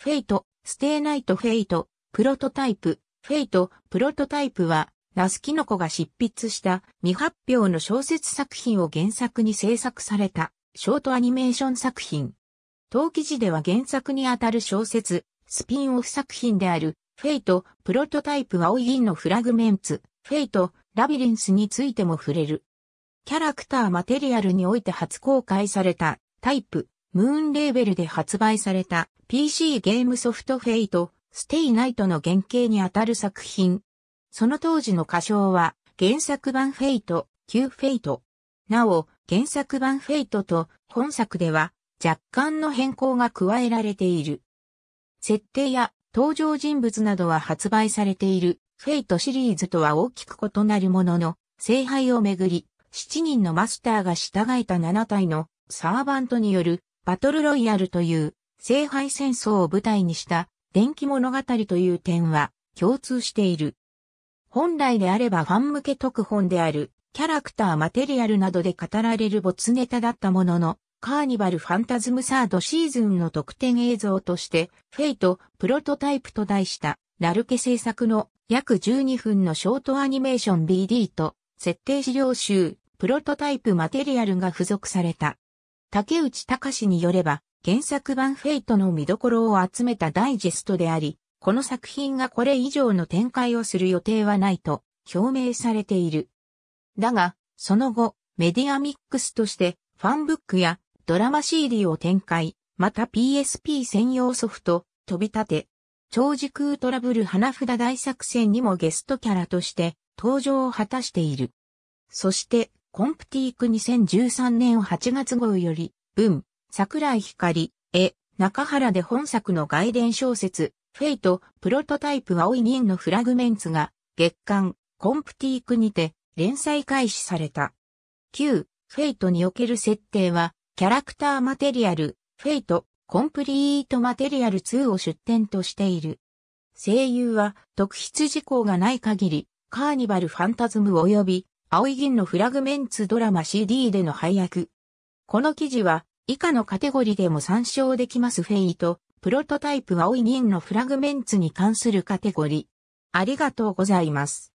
フェイト、ステイナイトフェイト、プロトタイプ、フェイト、プロトタイプは、ナスキノコが執筆した未発表の小説作品を原作に制作されたショートアニメーション作品。当記事では原作にあたる小説、スピンオフ作品である、フェイト、プロトタイプはオイギンのフラグメンツ、フェイト、ラビリンスについても触れる。キャラクターマテリアルにおいて初公開されたタイプ、ムーンレーベルで発売された PC ゲームソフトフェイト、ステイナイトの原型にあたる作品。その当時の歌唱は原作版フェイト、旧フェイト。なお、原作版フェイトと本作では若干の変更が加えられている。設定や登場人物などは発売されているフェイトシリーズとは大きく異なるものの、聖杯をめぐり、7人のマスターが従えた7体のサーバントによるバトルロイヤルという聖杯戦争を舞台にした電気物語という点は共通している。本来であればファン向け特本であるキャラクターマテリアルなどで語られる没ネタだったものの、カーニバルファンタズムサードシーズンの特典映像として、フェイト、プロトタイプと題した、ラルケ制作の約12分のショートアニメーション BD と、設定資料集、プロトタイプマテリアルが付属された。竹内隆によれば、原作版フェイトの見どころを集めたダイジェストであり、この作品がこれ以上の展開をする予定はないと表明されている。だが、その後、メディアミックスとしてファンブックやドラマ CD を展開、また PSP 専用ソフト、飛び立て、超時空トラブル花札大作戦にもゲストキャラとして登場を果たしている。そして、コンプティーク2013年8月号より、文、桜井光、絵、中原で本作の外伝小説、フェイト、プロトタイプ青い銀のフラグメンツが、月刊、コンプティークにて、連載開始された。旧、フェイトにおける設定は、キャラクターマテリアル、フェイト、コンプリートマテリアル2を出展としている。声優は特筆事項がない限り、カーニバルファンタズム及び青い銀のフラグメンツドラマ CD での配役。この記事は、以下のカテゴリでも参照できますフェイと、プロトタイプ青い銀のフラグメンツに関するカテゴリ。ありがとうございます。